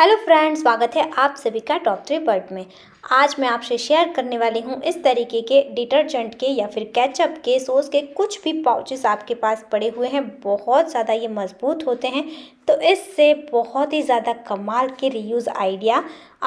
hello friends स्वागत है आप सभी का टॉप थ्री बर्ड में आज मैं आपसे शेयर करने वाली हूँ इस तरीके के डिटर्जेंट के या फिर कैचअप के सोस के कुछ भी पाउचेस आपके पास पड़े हुए हैं बहुत ज़्यादा ये मजबूत होते हैं तो इससे बहुत ही ज़्यादा कमाल के रीयूज़ आइडिया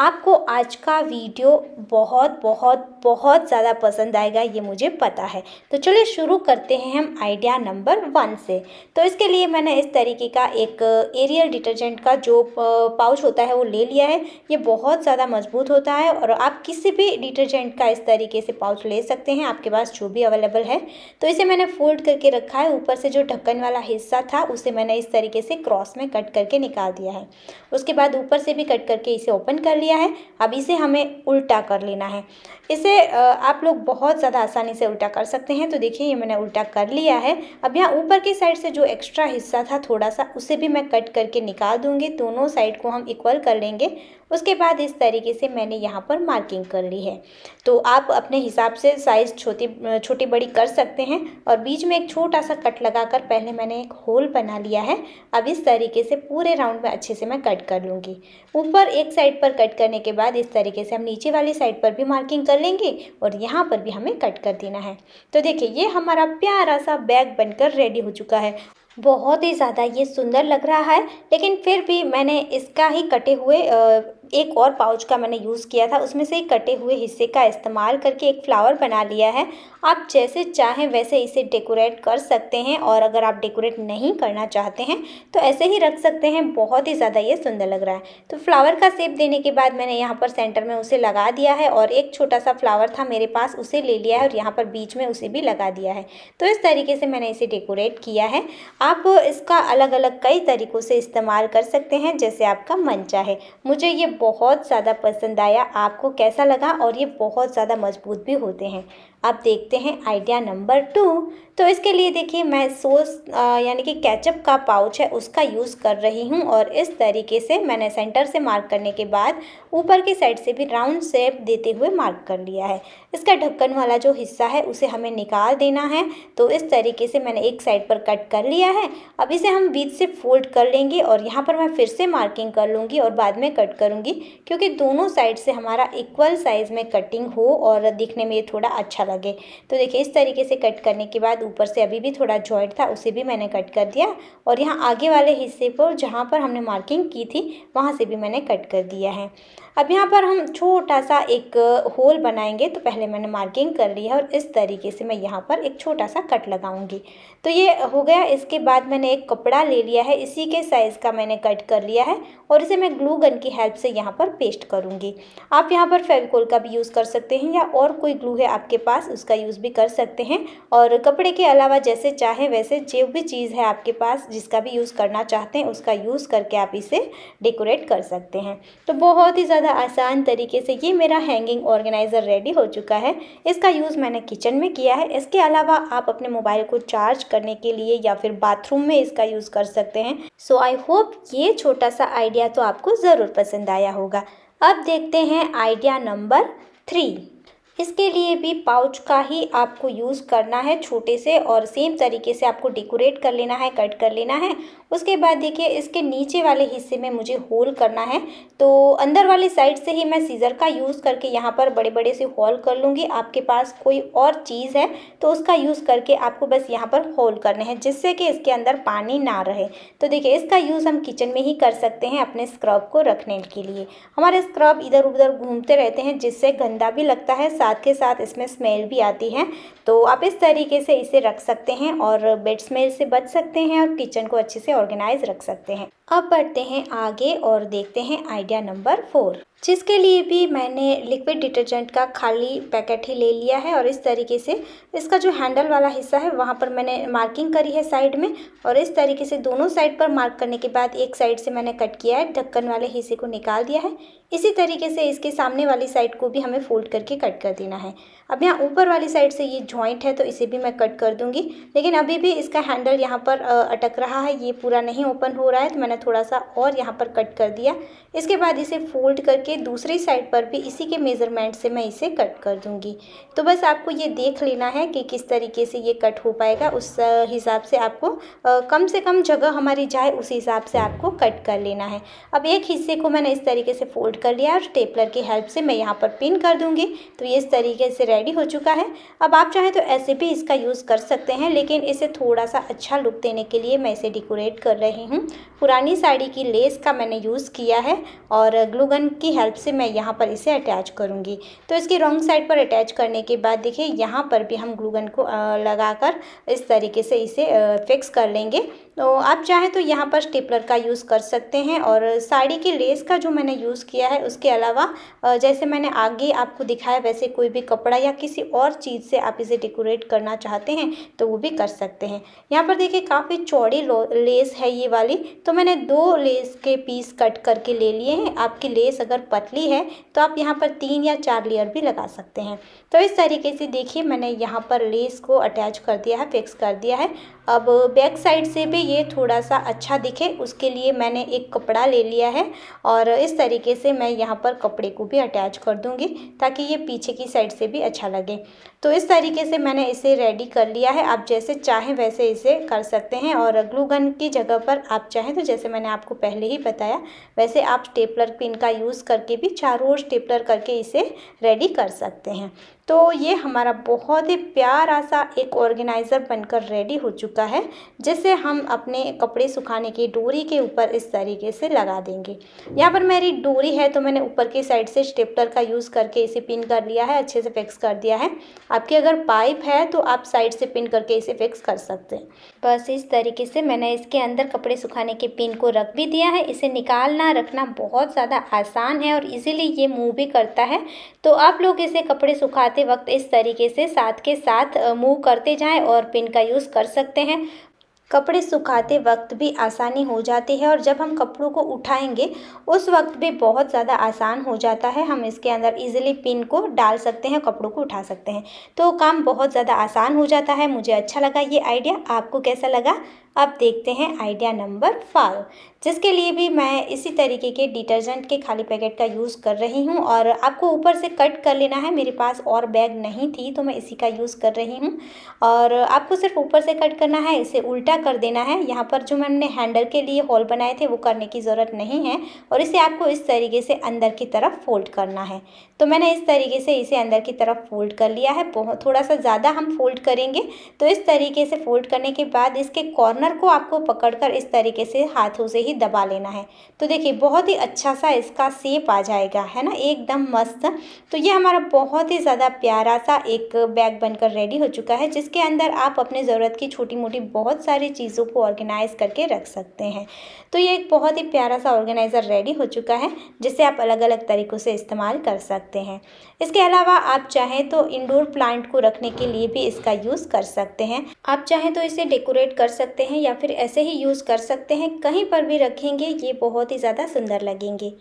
आपको आज का वीडियो बहुत बहुत बहुत ज़्यादा पसंद आएगा ये मुझे पता है तो चलिए शुरू करते हैं हम आइडिया नंबर वन से तो इसके लिए मैंने इस तरीके का एक एरियल डिटर्जेंट का जो पाउच होता है वो ले लिया है ये बहुत ज़्यादा मजबूत होता है और आप आप किसी भी डिटर्जेंट का इस तरीके से पाउच ले सकते हैं आपके पास जो भी अवेलेबल है तो इसे मैंने फोल्ड करके रखा है ऊपर से जो ढक्कन वाला हिस्सा था उसे मैंने इस तरीके से क्रॉस में कट करके निकाल दिया है उसके बाद ऊपर से भी कट करके इसे ओपन कर लिया है अब इसे हमें उल्टा कर लेना है इसे आप लोग बहुत ज़्यादा आसानी से उल्टा कर सकते हैं तो देखिए ये मैंने उल्टा कर लिया है अब यहाँ ऊपर की साइड से जो एक्स्ट्रा हिस्सा था थोड़ा सा उसे भी मैं कट करके निकाल दूँगी दोनों साइड को हम इक्वल कर लेंगे उसके बाद इस तरीके से मैंने यहाँ पर मार मार्किंग कर ली है तो आप अपने हिसाब से साइज़ छोटी छोटी बड़ी कर सकते हैं और बीच में एक छोटा सा कट लगाकर पहले मैंने एक होल बना लिया है अब इस तरीके से पूरे राउंड में अच्छे से मैं कट कर लूँगी ऊपर एक साइड पर कट करने के बाद इस तरीके से हम नीचे वाली साइड पर भी मार्किंग कर लेंगे और यहाँ पर भी हमें कट कर देना है तो देखिए ये हमारा प्यारा सा बैग बनकर रेडी हो चुका है बहुत ही ज़्यादा ये सुंदर लग रहा है लेकिन फिर भी मैंने इसका ही कटे हुए एक और पाउच का मैंने यूज़ किया था उसमें से कटे हुए हिस्से का इस्तेमाल करके एक फ़्लावर बना लिया है आप जैसे चाहें वैसे इसे डेकोरेट कर सकते हैं और अगर आप डेकोरेट नहीं करना चाहते हैं तो ऐसे ही रख सकते हैं बहुत ही ज़्यादा ये सुंदर लग रहा है तो फ्लावर का सेप देने के बाद मैंने यहाँ पर सेंटर में उसे लगा दिया है और एक छोटा सा फ्लावर था मेरे पास उसे ले लिया है और यहाँ पर बीच में उसे भी लगा दिया है तो इस तरीके से मैंने इसे डेकोरेट किया है आप इसका अलग अलग कई तरीक़ों से इस्तेमाल कर सकते हैं जैसे आपका मन चाहे मुझे ये बहुत ज़्यादा पसंद आया आपको कैसा लगा और ये बहुत ज़्यादा मज़बूत भी होते हैं अब देखते हैं आइडिया नंबर टू तो इसके लिए देखिए मैं सोस यानी कि कैचअप का पाउच है उसका यूज़ कर रही हूँ और इस तरीके से मैंने सेंटर से मार्क करने के बाद ऊपर की साइड से भी राउंड शेप देते हुए मार्क कर लिया है इसका ढक्कन वाला जो हिस्सा है उसे हमें निकाल देना है तो इस तरीके से मैंने एक साइड पर कट कर लिया है अब इसे हम बीच से फोल्ड कर लेंगे और यहाँ पर मैं फिर से मार्किंग कर लूँगी और बाद में कट करूँगी क्योंकि दोनों साइड से हमारा इक्वल साइज़ में कटिंग हो और दिखने में थोड़ा अच्छा लगे तो देखिए इस तरीके से कट करने के बाद ऊपर से अभी भी थोड़ा जॉइंट था उसे भी मैंने कट कर दिया और यहाँ आगे वाले हिस्से को जहाँ पर हमने मार्किंग की थी वहाँ से भी मैंने कट कर दिया है अब यहाँ पर हम छोटा सा एक होल बनाएंगे तो पहले मैंने मार्किंग कर ली है और इस तरीके से मैं यहाँ पर एक छोटा सा कट लगाऊंगी तो ये हो गया इसके बाद मैंने एक कपड़ा ले लिया है इसी के साइज़ का मैंने कट कर लिया है और इसे मैं ग्लू गन की हेल्प से यहाँ पर पेस्ट करूँगी आप यहाँ पर फेविकोल का भी यूज़ कर सकते हैं या और कोई ग्लू है आपके पास पास उसका यूज़ भी कर सकते हैं और कपड़े के अलावा जैसे चाहे वैसे जो भी चीज़ है आपके पास जिसका भी यूज़ करना चाहते हैं उसका यूज़ करके आप इसे डेकोरेट कर सकते हैं तो बहुत ही ज़्यादा आसान तरीके से ये मेरा हैंगिंग ऑर्गेनाइज़र रेडी हो चुका है इसका यूज़ मैंने किचन में किया है इसके अलावा आप अपने मोबाइल को चार्ज करने के लिए या फिर बाथरूम में इसका यूज़ कर सकते हैं सो आई होप ये छोटा सा आइडिया तो आपको ज़रूर पसंद आया होगा अब देखते हैं आइडिया नंबर थ्री इसके लिए भी पाउच का ही आपको यूज़ करना है छोटे से और सेम तरीके से आपको डेकोरेट कर लेना है कट कर लेना है उसके बाद देखिए इसके नीचे वाले हिस्से में मुझे होल करना है तो अंदर वाली साइड से ही मैं सीज़र का यूज़ करके यहाँ पर बड़े बड़े से होल कर लूँगी आपके पास कोई और चीज़ है तो उसका यूज़ करके आपको बस यहाँ पर होल करने हैं जिससे कि इसके अंदर पानी ना रहे तो देखिए इसका यूज़ हम किचन में ही कर सकते हैं अपने स्क्रब को रखने के लिए हमारे स्क्रब इधर उधर घूमते रहते हैं जिससे गंदा भी लगता है साथ के साथ इसमें स्मेल भी आती है तो आप इस तरीके से इसे रख सकते हैं और बेड स्मेल से बच सकते हैं और किचन को अच्छे से ऑर्गेनाइज रख सकते हैं अब बढ़ते हैं आगे और देखते हैं आइडिया नंबर फोर जिसके लिए भी मैंने लिक्विड डिटर्जेंट का खाली पैकेट ही ले लिया है और इस तरीके से इसका जो हैंडल वाला हिस्सा है वहाँ पर मैंने मार्किंग करी है साइड में और इस तरीके से दोनों साइड पर मार्क करने के बाद एक साइड से मैंने कट किया है ढक्कन वाले हिस्से को निकाल दिया है इसी तरीके से इसके सामने वाली साइड को भी हमें फोल्ड करके कट कर देना है अब यहाँ ऊपर वाली साइड से ये जॉइंट है तो इसे भी मैं कट कर दूँगी लेकिन अभी भी इसका हैंडल यहाँ पर अटक रहा है ये पूरा नहीं ओपन हो रहा है तो मैंने थोड़ा सा और यहाँ पर कट कर दिया इसके बाद इसे फोल्ड करके दूसरी साइड पर भी इसी के मेज़रमेंट से मैं इसे कट कर दूँगी तो बस आपको ये देख लेना है कि किस तरीके से ये कट हो पाएगा उस हिसाब से आपको कम से कम जगह हमारी जाए उस हिसाब से आपको कट कर लेना है अब एक हिस्से को मैंने इस तरीके से फोल्ड कर लिया और टेपलर की हेल्प से मैं यहाँ पर पिन कर दूँगी तो ये इस तरीके से रेडी हो चुका है अब आप चाहें तो ऐसे भी इसका यूज़ कर सकते हैं लेकिन इसे थोड़ा सा अच्छा लुक देने के लिए मैं इसे डेकोरेट कर रही हूँ पुरानी पुरानी साड़ी की लेस का मैंने यूज़ किया है और ग्लूगन की हेल्प से मैं यहाँ पर इसे अटैच करूँगी तो इसकी रॉन्ग साइड पर अटैच करने के बाद देखिए यहाँ पर भी हम ग्लूगन को लगाकर इस तरीके से इसे फिक्स कर लेंगे तो आप चाहें तो यहाँ पर स्टेपलर का यूज़ कर सकते हैं और साड़ी की लेस का जो मैंने यूज़ किया है उसके अलावा जैसे मैंने आगे आपको दिखाया वैसे कोई भी कपड़ा या किसी और चीज़ से आप इसे डेकोरेट करना चाहते हैं तो वो भी कर सकते हैं यहाँ पर देखिए काफ़ी चौड़ी लेस है ये वाली तो मैंने दो लेस के पीस कट करके ले लिए हैं आपकी लेस अगर पतली है तो आप यहाँ पर तीन या चार लेयर भी लगा सकते हैं तो इस तरीके से देखिए मैंने यहाँ पर लेस को अटैच कर दिया है फिक्स कर दिया है अब बैक साइड से भी ये थोड़ा सा अच्छा दिखे उसके लिए मैंने एक कपड़ा ले लिया है और इस तरीके से मैं यहाँ पर कपड़े को भी अटैच कर दूँगी ताकि ये पीछे की साइड से भी अच्छा लगे तो इस तरीके से मैंने इसे रेडी कर लिया है आप जैसे चाहें वैसे इसे कर सकते हैं और ग्लू गन की जगह पर आप चाहें तो जैसे मैंने आपको पहले ही बताया वैसे आप स्टेपलर पिन का यूज़ करके भी चारों ओर स्टेपलर करके इसे रेडी कर सकते हैं तो ये हमारा बहुत ही प्यारा सा एक ऑर्गेनाइज़र बनकर रेडी हो चुका है जिसे हम अपने कपड़े सुखाने की डोरी के ऊपर इस तरीके से लगा देंगे यहाँ पर मेरी डोरी है तो मैंने ऊपर की साइड से स्टेपलर का यूज़ करके इसे पिन कर लिया है अच्छे से फिक्स कर दिया है आपके अगर पाइप है तो आप साइड से पिन करके इसे फिक्स कर सकते हैं बस इस तरीके से मैंने इसके अंदर कपड़े सुखाने के पिन को रख भी दिया है इसे निकालना रखना बहुत ज़्यादा आसान है और इजीली ये मूव भी करता है तो आप लोग इसे कपड़े सुखाते वक्त इस तरीके से साथ के साथ मूव करते जाएँ और पिन का यूज़ कर सकते हैं कपड़े सुखाते वक्त भी आसानी हो जाती है और जब हम कपड़ों को उठाएंगे उस वक्त भी बहुत ज़्यादा आसान हो जाता है हम इसके अंदर इजीली पिन को डाल सकते हैं कपड़ों को उठा सकते हैं तो काम बहुत ज़्यादा आसान हो जाता है मुझे अच्छा लगा ये आइडिया आपको कैसा लगा अब देखते हैं आइडिया नंबर फाइव जिसके लिए भी मैं इसी तरीके के डिटर्जेंट के खाली पैकेट का यूज़ कर रही हूँ और आपको ऊपर से कट कर लेना है मेरे पास और बैग नहीं थी तो मैं इसी का यूज़ कर रही हूँ और आपको सिर्फ ऊपर से कट करना है इसे उल्टा कर देना है यहाँ पर जो मैंने हैंडल के लिए होल बनाए थे वो करने की ज़रूरत नहीं है और इसे आपको इस तरीके से अंदर की तरफ फोल्ड करना है तो मैंने इस तरीके से इसे अंदर की तरफ फोल्ड कर लिया है थोड़ा सा ज़्यादा हम फोल्ड करेंगे तो इस तरीके से फोल्ड करने के बाद इसके कॉर्नर को आपको पकड़कर इस तरीके से हाथों से ही दबा लेना है तो देखिए बहुत ही अच्छा सा इसका सेप आ जाएगा है ना एकदम मस्त तो ये हमारा बहुत ही ज़्यादा प्यारा सा एक बैग बनकर रेडी हो चुका है जिसके अंदर आप अपने ज़रूरत की छोटी मोटी बहुत सारी चीज़ों को ऑर्गेनाइज़ करके रख सकते हैं तो ये एक बहुत ही प्यारा सा ऑर्गेनाइज़र रेडी हो चुका है जिसे आप अलग अलग तरीक़ों से इस्तेमाल कर सकते सकते हैं इसके अलावा आप चाहें तो इंडोर प्लांट को रखने के लिए भी इसका यूज़ कर सकते हैं आप चाहें तो इसे डेकोरेट कर सकते हैं या फिर ऐसे ही यूज़ कर सकते हैं कहीं पर भी रखेंगे ये बहुत ही ज़्यादा सुंदर लगेंगे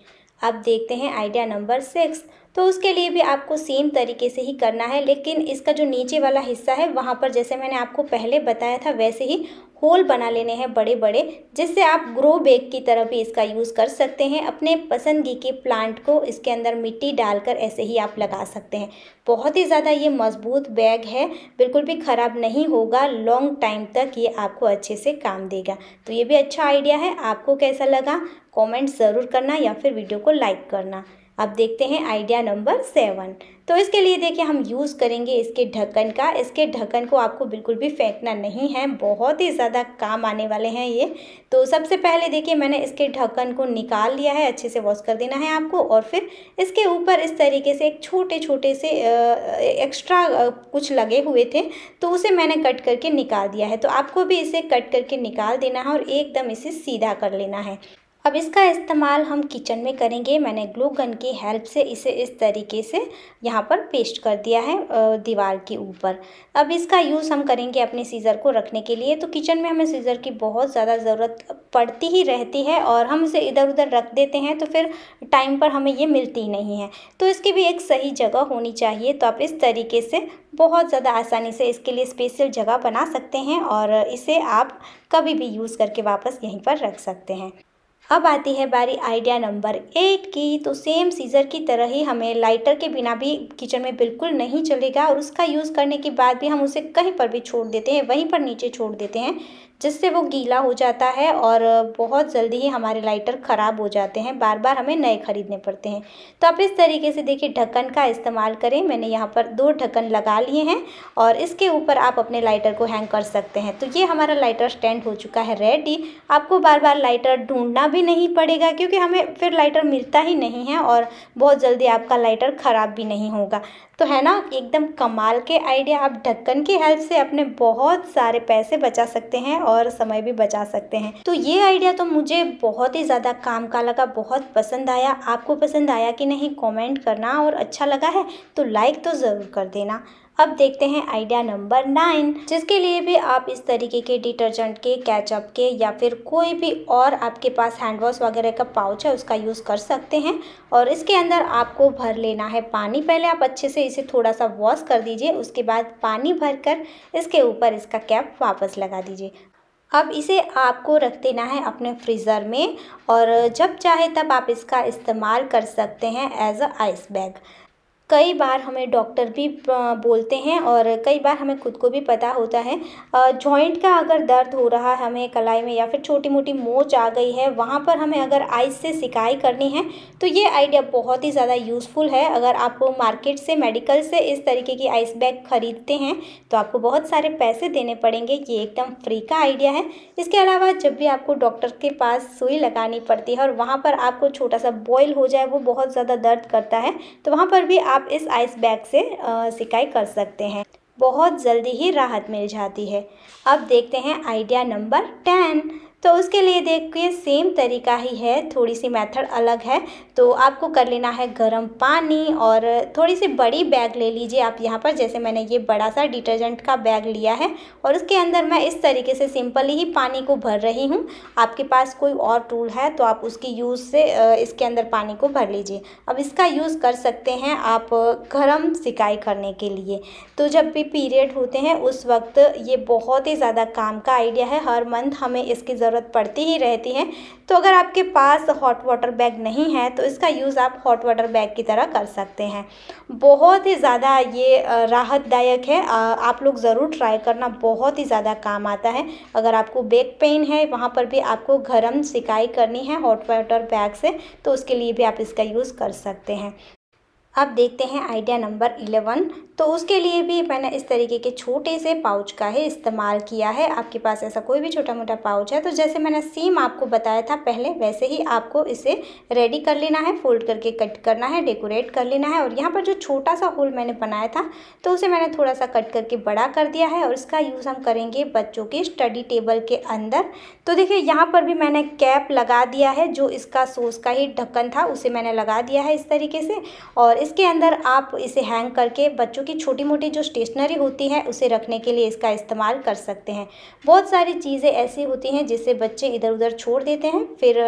अब देखते हैं आइडिया नंबर सिक्स तो उसके लिए भी आपको सेम तरीके से ही करना है लेकिन इसका जो नीचे वाला हिस्सा है वहाँ पर जैसे मैंने आपको पहले बताया था वैसे ही होल बना लेने हैं बड़े बड़े जिससे आप ग्रो बैग की तरह भी इसका यूज़ कर सकते हैं अपने पसंदगी के प्लांट को इसके अंदर मिट्टी डालकर ऐसे ही आप लगा सकते हैं बहुत ही ज़्यादा ये मजबूत बैग है बिल्कुल भी ख़राब नहीं होगा लॉन्ग टाइम तक ये आपको अच्छे से काम देगा तो ये भी अच्छा आइडिया है आपको कैसा लगा कॉमेंट ज़रूर करना या फिर वीडियो को लाइक करना अब देखते हैं आइडिया नंबर सेवन तो इसके लिए देखिए हम यूज़ करेंगे इसके ढक्कन का इसके ढक्कन को आपको बिल्कुल भी फेंकना नहीं है बहुत ही ज़्यादा काम आने वाले हैं ये तो सबसे पहले देखिए मैंने इसके ढक्कन को निकाल लिया है अच्छे से वॉश कर देना है आपको और फिर इसके ऊपर इस तरीके से एक छोटे छोटे से एक्स्ट्रा कुछ लगे हुए थे तो उसे मैंने कट करके निकाल दिया है तो आपको भी इसे कट करके निकाल देना है और एकदम इसे सीधा कर लेना है अब इसका इस्तेमाल हम किचन में करेंगे मैंने ग्लू गन की हेल्प से इसे इस तरीके से यहाँ पर पेस्ट कर दिया है दीवार के ऊपर अब इसका यूज़ हम करेंगे अपने सीज़र को रखने के लिए तो किचन में हमें सीज़र की बहुत ज़्यादा ज़रूरत पड़ती ही रहती है और हम इसे इधर उधर रख देते हैं तो फिर टाइम पर हमें ये मिलती ही नहीं है तो इसकी भी एक सही जगह होनी चाहिए तो आप इस तरीके से बहुत ज़्यादा आसानी से इसके लिए स्पेशल जगह बना सकते हैं और इसे आप कभी भी यूज़ करके वापस यहीं पर रख सकते हैं अब आती है बारी आइडिया नंबर एट की तो सेम सीज़र की तरह ही हमें लाइटर के बिना भी किचन में बिल्कुल नहीं चलेगा और उसका यूज़ करने के बाद भी हम उसे कहीं पर भी छोड़ देते हैं वहीं पर नीचे छोड़ देते हैं जिससे वो गीला हो जाता है और बहुत जल्दी ही हमारे लाइटर ख़राब हो जाते हैं बार बार हमें नए ख़रीदने पड़ते हैं तो आप इस तरीके से देखिए ढक्कन का इस्तेमाल करें मैंने यहाँ पर दो ढक्कन लगा लिए हैं और इसके ऊपर आप अपने लाइटर को हैंग कर सकते हैं तो ये हमारा लाइटर स्टैंड हो चुका है रेडी आपको बार बार लाइटर ढूँढना भी नहीं पड़ेगा क्योंकि हमें फिर लाइटर मिलता ही नहीं है और बहुत जल्दी आपका लाइटर ख़राब भी नहीं होगा तो है ना एकदम कमाल के आइडिया आप ढक्कन की हेल्प से अपने बहुत सारे पैसे बचा सकते हैं और समय भी बचा सकते हैं तो ये आइडिया तो मुझे बहुत ही ज़्यादा काम का लगा बहुत पसंद आया आपको पसंद आया कि नहीं कमेंट करना और अच्छा लगा है तो लाइक तो ज़रूर कर देना अब देखते हैं आइडिया नंबर नाइन जिसके लिए भी आप इस तरीके के डिटर्जेंट के कैचअप के या फिर कोई भी और आपके पास हैंड वॉश वगैरह का पाउच है उसका यूज़ कर सकते हैं और इसके अंदर आपको भर लेना है पानी पहले आप अच्छे से इसे थोड़ा सा वॉश कर दीजिए उसके बाद पानी भरकर इसके ऊपर इसका कैप वापस लगा दीजिए अब इसे आपको रख देना है अपने फ्रीज़र में और जब चाहे तब आप इसका इस्तेमाल कर सकते हैं एज अ आइस बैग कई बार हमें डॉक्टर भी बोलते हैं और कई बार हमें ख़ुद को भी पता होता है जॉइंट का अगर दर्द हो रहा है हमें कलाई में या फिर छोटी मोटी मोच आ गई है वहाँ पर हमें अगर आइस से सिकाई करनी है तो ये आइडिया बहुत ही ज़्यादा यूज़फुल है अगर आप मार्केट से मेडिकल से इस तरीके की आइस बैग ख़रीदते हैं तो आपको बहुत सारे पैसे देने पड़ेंगे ये एकदम फ्री का आइडिया है इसके अलावा जब भी आपको डॉक्टर के पास सुई लगानी पड़ती है और वहाँ पर आपको छोटा सा बॉयल हो जाए वो बहुत ज़्यादा दर्द करता है तो वहाँ पर भी आप आप इस आइस बैग से सिकाई कर सकते हैं बहुत जल्दी ही राहत मिल जाती है अब देखते हैं आइडिया नंबर टेन तो उसके लिए देखिए सेम तरीका ही है थोड़ी सी मेथड अलग है तो आपको कर लेना है गर्म पानी और थोड़ी सी बड़ी बैग ले लीजिए आप यहाँ पर जैसे मैंने ये बड़ा सा डिटर्जेंट का बैग लिया है और उसके अंदर मैं इस तरीके से सिंपली ही पानी को भर रही हूँ आपके पास कोई और टूल है तो आप उसकी यूज़ से इसके अंदर पानी को भर लीजिए अब इसका यूज़ कर सकते हैं आप गर्म सिकाई करने के लिए तो जब भी पीरियड होते हैं उस वक्त ये बहुत ही ज़्यादा काम का आइडिया है हर मंथ हमें इसकी ज़रूरत पड़ती ही रहती है तो अगर आपके पास हॉट वाटर बैग नहीं है तो इसका यूज़ आप हॉट वाटर बैग की तरह कर सकते हैं बहुत ही ज़्यादा ये राहतदायक है आप लोग ज़रूर ट्राई करना बहुत ही ज़्यादा काम आता है अगर आपको बैक पेन है वहाँ पर भी आपको गर्म सिकाई करनी है हॉट वाटर बैग से तो उसके लिए भी आप इसका यूज़ कर सकते हैं अब देखते हैं आइडिया नंबर इलेवन तो उसके लिए भी मैंने इस तरीके के छोटे से पाउच का ही इस्तेमाल किया है आपके पास ऐसा कोई भी छोटा मोटा पाउच है तो जैसे मैंने सेम आपको बताया था पहले वैसे ही आपको इसे रेडी कर लेना है फोल्ड करके कट करना है डेकोरेट कर लेना है और यहाँ पर जो छोटा सा होल मैंने बनाया था तो उसे मैंने थोड़ा सा कट करके बड़ा कर दिया है और इसका यूज़ हम करेंगे बच्चों के स्टडी टेबल के अंदर तो देखिए यहाँ पर भी मैंने कैप लगा दिया है जो इसका सोस का ही ढक्कन था उसे मैंने लगा दिया है इस तरीके से और इसके अंदर आप इसे हैंग करके बच्चों की छोटी मोटी जो स्टेशनरी होती है उसे रखने के लिए इसका इस्तेमाल कर सकते हैं बहुत सारी चीज़ें ऐसी होती हैं जिसे बच्चे इधर उधर छोड़ देते हैं फिर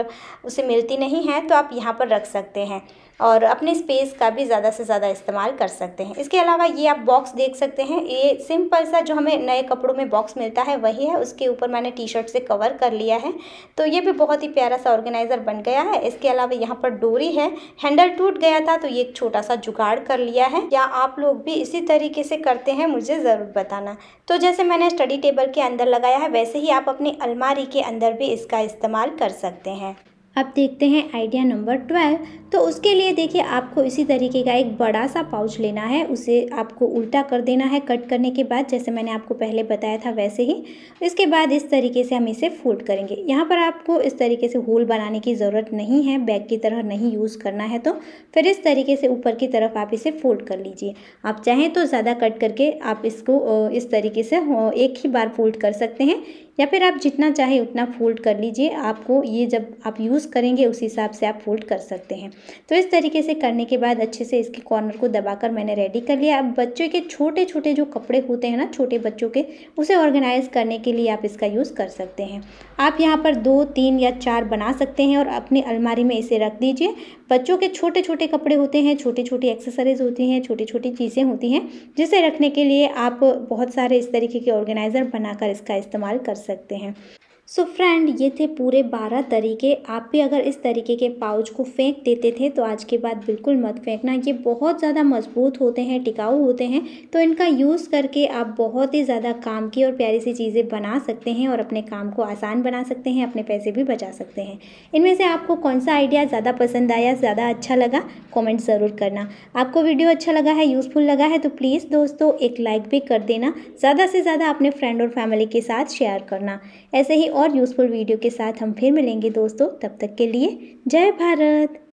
उसे मिलती नहीं है तो आप यहाँ पर रख सकते हैं और अपने स्पेस का भी ज़्यादा से ज़्यादा इस्तेमाल कर सकते हैं इसके अलावा ये आप बॉक्स देख सकते हैं ये सिंपल सा जो हमें नए कपड़ों में बॉक्स मिलता है वही है उसके ऊपर मैंने टी शर्ट से कवर कर लिया है तो ये भी बहुत ही प्यारा सा ऑर्गेनाइज़र बन गया है इसके अलावा यहाँ पर डोरी है हैंडल टूट गया था तो ये एक छोटा सा जुगाड़ कर लिया है या आप लोग भी इसी तरीके से करते हैं मुझे ज़रूर बताना तो जैसे मैंने स्टडी टेबल के अंदर लगाया है वैसे ही आप अपनी अलमारी के अंदर भी इसका इस्तेमाल कर सकते हैं अब देखते हैं आइडिया नंबर ट्वेल्व तो उसके लिए देखिए आपको इसी तरीके का एक बड़ा सा पाउच लेना है उसे आपको उल्टा कर देना है कट करने के बाद जैसे मैंने आपको पहले बताया था वैसे ही इसके बाद इस तरीके से हम इसे फोल्ड करेंगे यहाँ पर आपको इस तरीके से होल बनाने की ज़रूरत नहीं है बैग की तरह नहीं यूज़ करना है तो फिर इस तरीके से ऊपर की तरफ आप इसे फोल्ड कर लीजिए आप चाहें तो ज़्यादा कट करके आप इसको इस तरीके से एक ही बार फोल्ड कर सकते हैं या फिर आप जितना चाहे उतना फोल्ड कर लीजिए आपको ये जब आप यूज़ करेंगे उस हिसाब से आप फोल्ड कर सकते हैं तो इस तरीके से करने के बाद अच्छे से इसके कॉर्नर को दबाकर मैंने रेडी कर लिया अब बच्चों के छोटे छोटे जो कपड़े होते हैं ना छोटे बच्चों के उसे ऑर्गेनाइज़ करने के लिए आप इसका यूज़ कर सकते हैं आप यहाँ पर दो तीन या चार बना सकते हैं और अपनी अलमारी में इसे रख दीजिए बच्चों के छोटे छोटे कपड़े होते हैं छोटी छोटी एक्सेसरीज़ होती हैं छोटी छोटी चीज़ें होती हैं जिसे रखने के लिए आप बहुत सारे इस तरीके के ऑर्गेनाइज़र बनाकर इसका इस्तेमाल कर सकते हैं सो so फ्रेंड ये थे पूरे बारह तरीके आप भी अगर इस तरीके के पाउच को फेंक देते थे तो आज के बाद बिल्कुल मत फेंकना ये बहुत ज़्यादा मजबूत होते हैं टिकाऊ होते हैं तो इनका यूज़ करके आप बहुत ही ज़्यादा काम की और प्यारी सी चीज़ें बना सकते हैं और अपने काम को आसान बना सकते हैं अपने पैसे भी बचा सकते हैं इनमें से आपको कौन सा आइडिया ज़्यादा पसंद आया ज़्यादा अच्छा लगा कॉमेंट ज़रूर करना आपको वीडियो अच्छा लगा है यूज़फुल लगा है तो प्लीज़ दोस्तों एक लाइक भी कर देना ज़्यादा से ज़्यादा अपने फ्रेंड और फैमिली के साथ शेयर करना ऐसे ही और यूज़फुल वीडियो के साथ हम फिर मिलेंगे दोस्तों तब तक के लिए जय भारत